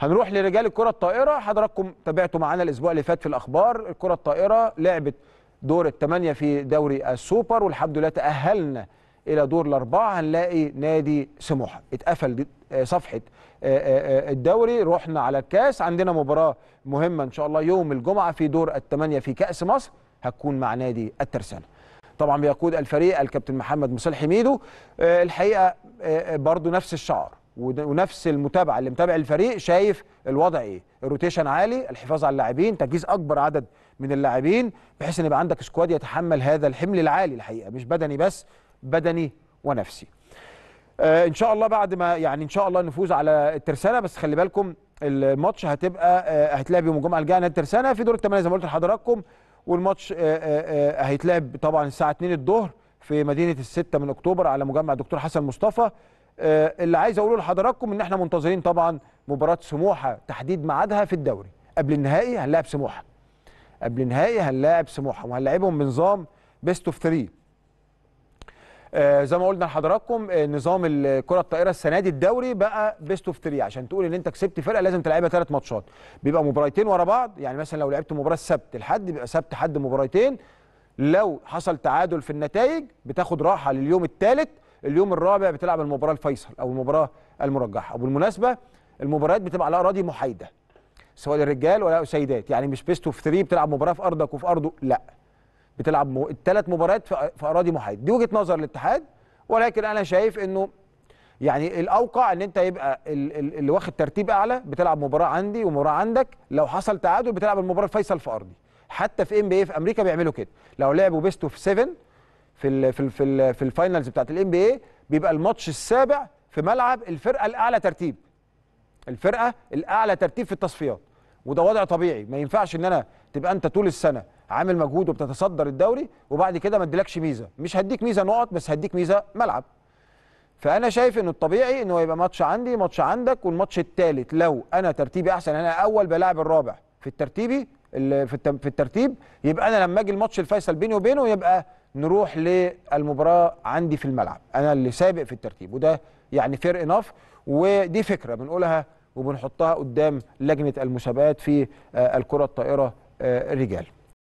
هنروح لرجال الكره الطائره حضراتكم تابعتوا معانا الاسبوع اللي فات في الاخبار الكره الطائره لعبت دور الثمانيه في دوري السوبر والحمد لله تاهلنا الى دور الاربعه هنلاقي نادي سموحه اتقفل آه، صفحه آه، آه، الدوري رحنا على الكاس عندنا مباراه مهمه ان شاء الله يوم الجمعه في دور الثمانيه في كاس مصر هتكون مع نادي الترسانه طبعا بيقود الفريق الكابتن محمد مصالح ميدو الحقيقه برضو نفس الشعار ونفس المتابعه اللي متابع الفريق شايف الوضع ايه الروتيشن عالي الحفاظ على اللاعبين تجهيز اكبر عدد من اللاعبين بحيث ان يبقى عندك سكواد يتحمل هذا الحمل العالي الحقيقه مش بدني بس بدني ونفسي آه ان شاء الله بعد ما يعني ان شاء الله نفوز على الترسانه بس خلي بالكم الماتش هتبقى آه هتلعب يوم الجمعه الجايه الترسانه في دور الثمانيه زي ما قلت لحضراتكم والماتش آه آه, آه، هيتلعب طبعا الساعه 2 الظهر في مدينه الستة من اكتوبر على مجمع الدكتور حسن مصطفى آه، اللي عايز اقوله لحضراتكم ان احنا منتظرين طبعا مباراه سموحه تحديد ميعادها في الدوري قبل النهائي هنلاعب سموحه قبل النهائي هنلاعب سموحه وهنلاعبهم بنظام بيست اوف 3 زي ما قلنا لحضراتكم آه، نظام الكره الطائره السنه دي الدوري بقى بيست اوف 3 عشان تقول ان انت كسبت فرقه لازم تلعبها ثلاث ماتشات بيبقى مباراتين ورا بعض يعني مثلا لو لعبت مباراه السبت الحد بيبقى سبت حد مباراتين لو حصل تعادل في النتائج بتاخد راحه لليوم الثالث اليوم الرابع بتلعب المباراه الفيصل او المباراه المرجحه وبالمناسبه المباريات بتبقى على اراضي محايده سواء للرجال ولا سيدات يعني مش بيست اوف 3 بتلعب مباراه في ارضك وفي ارضه لا بتلعب الثلاث مباريات في... في اراضي محايده دي وجهه نظر الاتحاد ولكن انا شايف انه يعني الاوقع ان انت يبقى اللي واخد ترتيب اعلى بتلعب مباراه عندي ومباراه عندك لو حصل تعادل بتلعب المباراه الفيصل في ارضي حتى في ام بي في امريكا بيعملوا كده لو لعبوا بيست اوف 7 في الـ في الـ في, الـ في الفاينلز بتاعت الام بي اي بيبقى الماتش السابع في ملعب الفرقه الاعلى ترتيب الفرقه الاعلى ترتيب في التصفيات وده وضع طبيعي ما ينفعش ان انا تبقى انت طول السنه عامل مجهود وبتتصدر الدوري وبعد كده ما اديلكش ميزه مش هديك ميزه نقط بس هديك ميزه ملعب فانا شايف انه الطبيعي ان هو يبقى ماتش عندي ماتش عندك والماتش الثالث لو انا ترتيبي احسن انا اول بلاعب الرابع في الترتيبي في الترتيب يبقى انا لما اجي الماتش الفيصل بيني وبينه يبقى نروح للمباراه عندي في الملعب انا اللي سابق في الترتيب وده يعني فير اناف ودي فكره بنقولها وبنحطها قدام لجنه المسابقات في آه، الكره الطائره آه، الرجال